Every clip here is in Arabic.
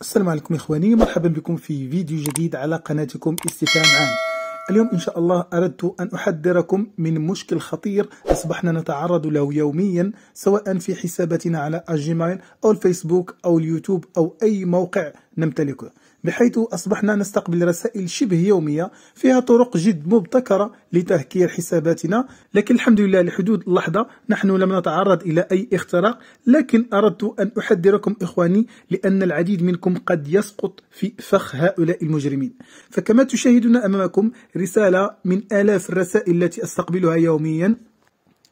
السلام عليكم إخواني مرحبا بكم في فيديو جديد على قناتكم استفهام عام اليوم إن شاء الله أردت أن أحذركم من مشكل خطير أصبحنا نتعرض له يوميا سواء في حساباتنا على الجيميل أو الفيسبوك أو اليوتيوب أو أي موقع نمتلكه بحيث أصبحنا نستقبل رسائل شبه يومية فيها طرق جد مبتكرة لتهكير حساباتنا لكن الحمد لله لحدود اللحظة نحن لم نتعرض إلى أي اختراق لكن أردت أن أحذركم إخواني لأن العديد منكم قد يسقط في فخ هؤلاء المجرمين فكما تشاهدون أمامكم رسالة من آلاف الرسائل التي أستقبلها يوميا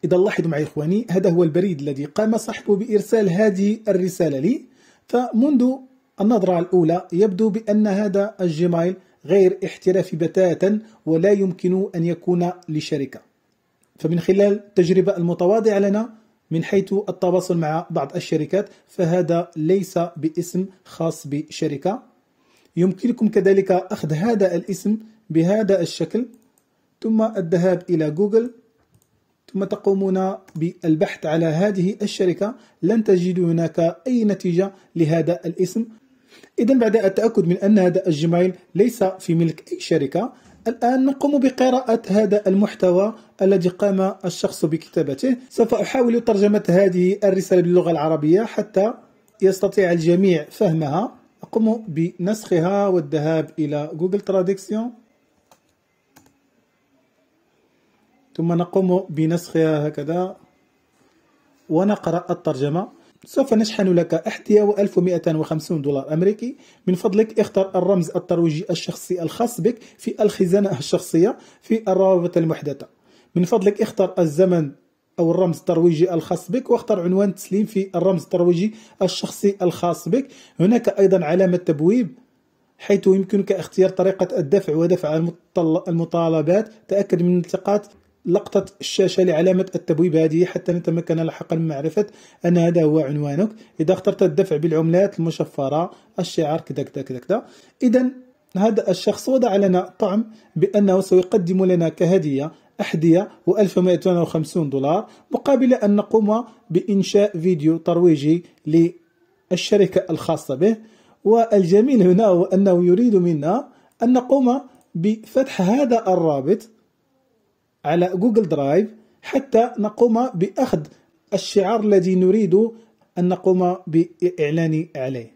إذا لاحظوا معي إخواني هذا هو البريد الذي قام صاحبه بإرسال هذه الرسالة لي فمنذ النظرة الأولى يبدو بأن هذا الجيميل غير احترافي بتاتا ولا يمكن أن يكون لشركة فمن خلال التجربة المتواضعة لنا من حيث التواصل مع بعض الشركات فهذا ليس باسم خاص بشركة يمكنكم كذلك أخذ هذا الاسم بهذا الشكل ثم الذهاب إلى جوجل ثم تقومون بالبحث على هذه الشركة لن تجدوا هناك أي نتيجة لهذا الاسم إذا بعد التأكد من أن هذا الجيميل ليس في ملك أي شركة الآن نقوم بقراءة هذا المحتوى الذي قام الشخص بكتابته سوف أحاول ترجمة هذه الرسالة باللغة العربية حتى يستطيع الجميع فهمها أقوم بنسخها والذهاب إلى جوجل تراديكسيون ثم نقوم بنسخها هكذا ونقرأ الترجمة سوف نشحن لك أحذية و1150 دولار أمريكي من فضلك اختر الرمز الترويجي الشخصي الخاص بك في الخزانة الشخصية في الروابط المحدثة من فضلك اختر الزمن أو الرمز الترويجي الخاص بك واختر عنوان تسليم في الرمز الترويجي الشخصي الخاص بك هناك أيضا علامة تبويب حيث يمكنك اختيار طريقة الدفع ودفع المطالبات تأكد من التقاط لقطة الشاشة لعلامة التبويب هذه حتى نتمكن لاحقا من معرفة أن هذا هو عنوانك إذا اخترت الدفع بالعملات المشفرة الشعار كذا كذا كذا كذا إذا هذا الشخص وضع لنا طعم بأنه سيقدم لنا كهدية أحذية و1250 دولار مقابل أن نقوم بإنشاء فيديو ترويجي للشركة الخاصة به والجميل هنا هو أنه يريد منا أن نقوم بفتح هذا الرابط على جوجل درايف حتى نقوم بأخذ الشعار الذي نريد أن نقوم بإعلان عليه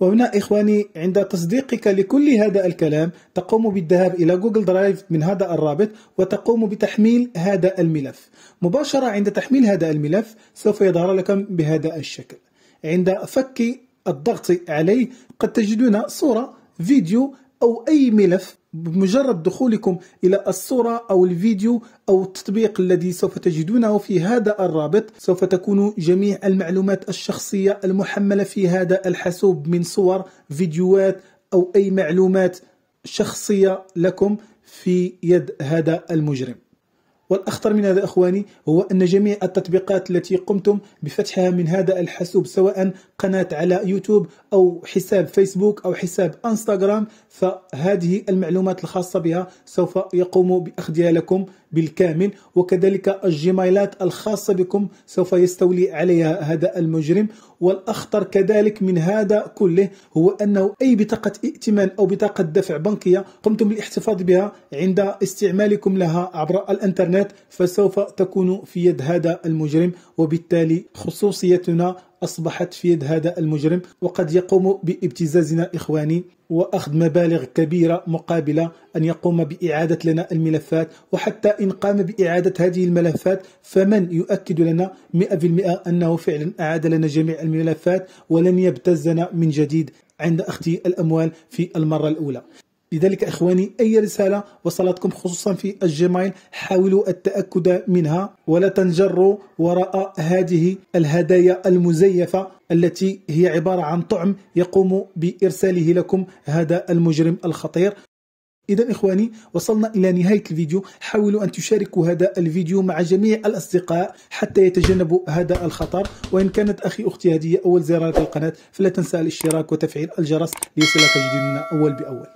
وهنا إخواني عند تصديقك لكل هذا الكلام تقوم بالذهاب إلى جوجل درايف من هذا الرابط وتقوم بتحميل هذا الملف مباشرة عند تحميل هذا الملف سوف يظهر لكم بهذا الشكل عند فك الضغط عليه قد تجدون صورة فيديو أو أي ملف بمجرد دخولكم إلى الصورة أو الفيديو أو التطبيق الذي سوف تجدونه في هذا الرابط سوف تكون جميع المعلومات الشخصية المحملة في هذا الحاسوب من صور فيديوهات أو أي معلومات شخصية لكم في يد هذا المجرم والأخطر من هذا أخواني هو أن جميع التطبيقات التي قمتم بفتحها من هذا الحاسوب سواء قناة على يوتيوب أو حساب فيسبوك أو حساب انستغرام فهذه المعلومات الخاصة بها سوف يقوم بأخذها لكم بالكامل وكذلك الجيميلات الخاصة بكم سوف يستولي عليها هذا المجرم والأخطر كذلك من هذا كله هو أنه أي بطاقة ائتمان أو بطاقة دفع بنكية قمتم بالاحتفاظ بها عند استعمالكم لها عبر الانترنت فسوف تكون في يد هذا المجرم وبالتالي خصوصيتنا أصبحت في يد هذا المجرم وقد يقوم بابتزازنا إخواني وأخذ مبالغ كبيرة مقابل أن يقوم بإعادة لنا الملفات وحتى إن قام بإعادة هذه الملفات فمن يؤكد لنا 100% أنه فعلا أعاد لنا جميع الملفات ولم يبتزنا من جديد عند أختي الأموال في المرة الأولى لذلك إخواني أي رسالة وصلتكم خصوصا في الجيميل حاولوا التأكد منها ولا تنجروا وراء هذه الهدايا المزيفة التي هي عبارة عن طعم يقوم بإرساله لكم هذا المجرم الخطير إذا إخواني وصلنا إلى نهاية الفيديو حاولوا أن تشاركوا هذا الفيديو مع جميع الأصدقاء حتى يتجنبوا هذا الخطر وإن كانت أخي أختي هذه أول زيارة للقناة فلا تنسى الاشتراك وتفعيل الجرس ليصلك جديدنا أول بأول